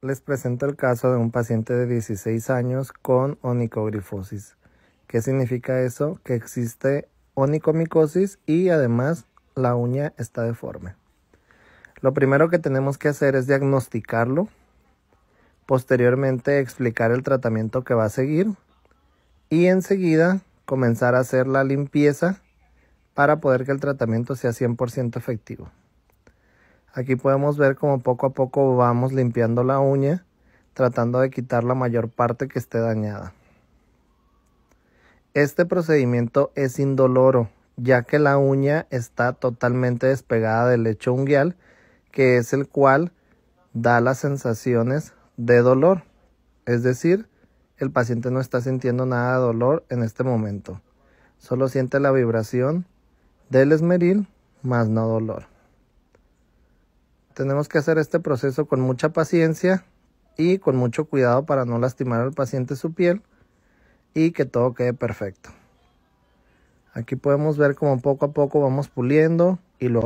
les presento el caso de un paciente de 16 años con onicogrifosis. ¿Qué significa eso? Que existe onicomicosis y además la uña está deforme. Lo primero que tenemos que hacer es diagnosticarlo, posteriormente explicar el tratamiento que va a seguir y enseguida comenzar a hacer la limpieza para poder que el tratamiento sea 100% efectivo. Aquí podemos ver como poco a poco vamos limpiando la uña, tratando de quitar la mayor parte que esté dañada. Este procedimiento es indoloro, ya que la uña está totalmente despegada del lecho unguial, que es el cual da las sensaciones de dolor. Es decir, el paciente no está sintiendo nada de dolor en este momento. Solo siente la vibración del esmeril, más no dolor. Tenemos que hacer este proceso con mucha paciencia y con mucho cuidado para no lastimar al paciente su piel y que todo quede perfecto. Aquí podemos ver como poco a poco vamos puliendo y lo